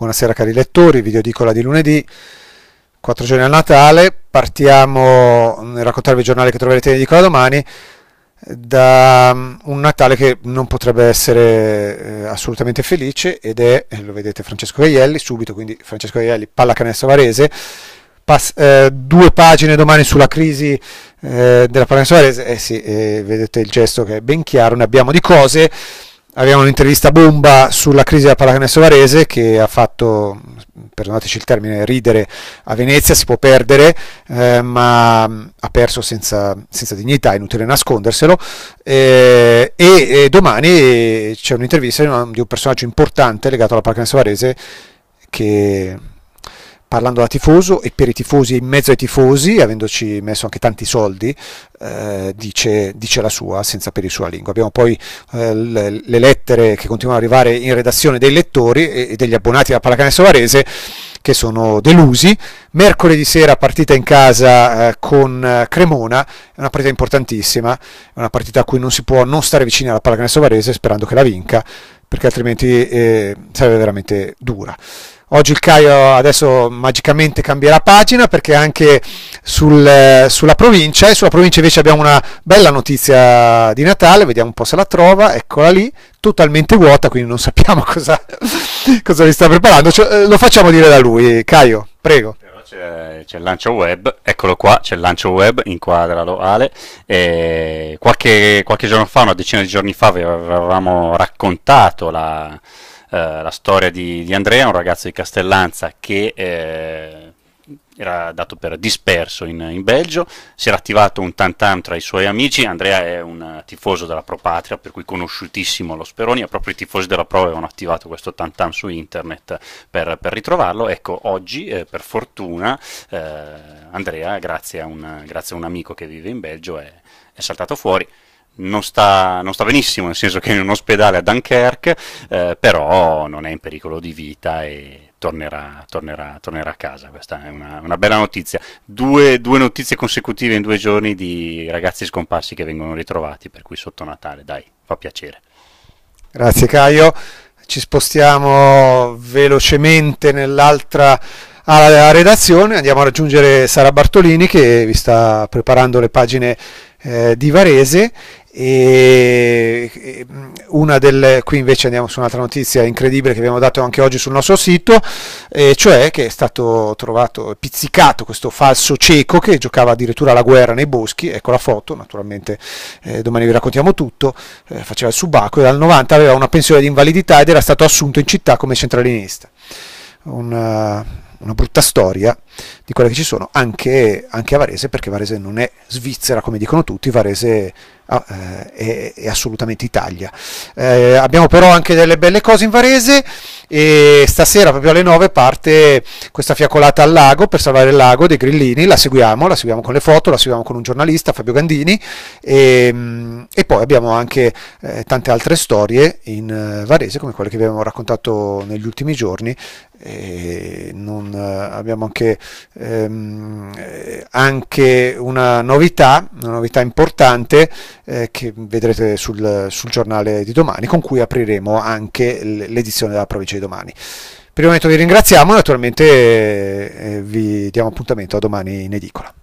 Buonasera cari lettori, videodicola di lunedì, quattro giorni a Natale, partiamo nel raccontarvi il giornale che troverete in edicola domani da mm, un Natale che non potrebbe essere eh, assolutamente felice ed è, eh, lo vedete, Francesco Gaielli subito, quindi Francesco Gaielli, pallacanestro varese, Pas, eh, due pagine domani sulla crisi eh, della pallacanestro varese, eh sì, eh, vedete il gesto che è ben chiaro, ne abbiamo di cose, Abbiamo un'intervista bomba sulla crisi della pallacanestro varese che ha fatto, perdonateci il termine, ridere a Venezia, si può perdere, eh, ma ha perso senza, senza dignità, inutile nasconderselo. Eh, e, e, domani c'è un'intervista di, un personaggio importante legato alla pallacanestro varese che parlando da tifoso e per i tifosi e in mezzo ai tifosi, avendoci messo anche tanti soldi, eh, dice, dice, la sua senza per il sua lingua. Abbiamo poi eh, le, le, lettere che continuano ad arrivare in redazione dei lettori e, e degli abbonati alla Palacanestro Varese che sono delusi. Mercoledì sera partita in casa eh, con eh, Cremona, è una partita importantissima, è una partita a cui non si può non stare vicini alla Palacanestro Varese sperando che la vinca, perché altrimenti eh, sarebbe veramente dura. Oggi il Caio adesso magicamente cambierà pagina perché anche sul, eh, sulla provincia e sulla provincia invece abbiamo una bella notizia di Natale, vediamo un po' se la trova, eccola lì, totalmente vuota, quindi non sappiamo cosa, cosa gli sta preparando, cioè, eh, lo facciamo dire da lui. Caio, prego. C'è, c'è, il lancio web, eccolo qua, c'è il lancio web, inquadralo Ale. Qualche, qualche, giorno fa, una decina di giorni fa, vi avevamo raccontato la, eh, la storia di, di, Andrea, un ragazzo di Castellanza che eh, era dato per disperso in, in, Belgio, si era attivato un tantam tra i suoi amici, Andrea è un tifoso della Pro Patria, per cui conosciutissimo allo Speroni, e proprio i tifosi della Pro avevano attivato questo tantam su internet per, per ritrovarlo, ecco oggi eh, per fortuna eh, Andrea grazie a, un, grazie a, un, amico che vive in Belgio è, è saltato fuori non sta, non sta, benissimo, nel senso che è in un ospedale a Dunkerque, eh, però non è in pericolo di vita e tornerà, tornerà, tornerà a casa. Questa è una, una bella notizia. Due, due, notizie consecutive in due giorni di ragazzi scomparsi che vengono ritrovati, per cui sotto Natale, dai, fa piacere. Grazie Caio. Ci spostiamo velocemente nell'altra ala ah, della redazione, andiamo a raggiungere Sara Bartolini che vi sta preparando le pagine eh, di Varese e una delle qui invece andiamo su un'altra notizia incredibile che abbiamo dato anche oggi sul nostro sito e cioè che è stato trovato pizzicato questo falso cieco che giocava addirittura alla guerra nei boschi ecco la foto naturalmente eh, domani vi raccontiamo tutto eh, faceva il subacqueo dal 90 aveva una pensione di invalidità ed era stato assunto in città come centralinista una, eh, una brutta storia di quelle che ci sono anche, anche, a Varese, perché Varese non è Svizzera come dicono tutti, Varese ah, eh, è, è, assolutamente Italia. Eh, abbiamo però anche delle belle cose in Varese e stasera proprio alle 9 parte questa fiaccolata al lago per salvare il lago dei grillini, la seguiamo, la seguiamo con le foto, la seguiamo con un giornalista, Fabio Gandini e, ehm, e poi abbiamo anche eh, tante altre storie in eh, Varese come quelle che abbiamo raccontato negli ultimi giorni. Eh, abbiamo anche ehm, anche una novità, una novità importante eh, che vedrete sul, sul giornale di domani, con cui apriremo anche l'edizione della provincia di domani. Per il momento vi ringraziamo e naturalmente eh, vi diamo appuntamento a domani in edicola.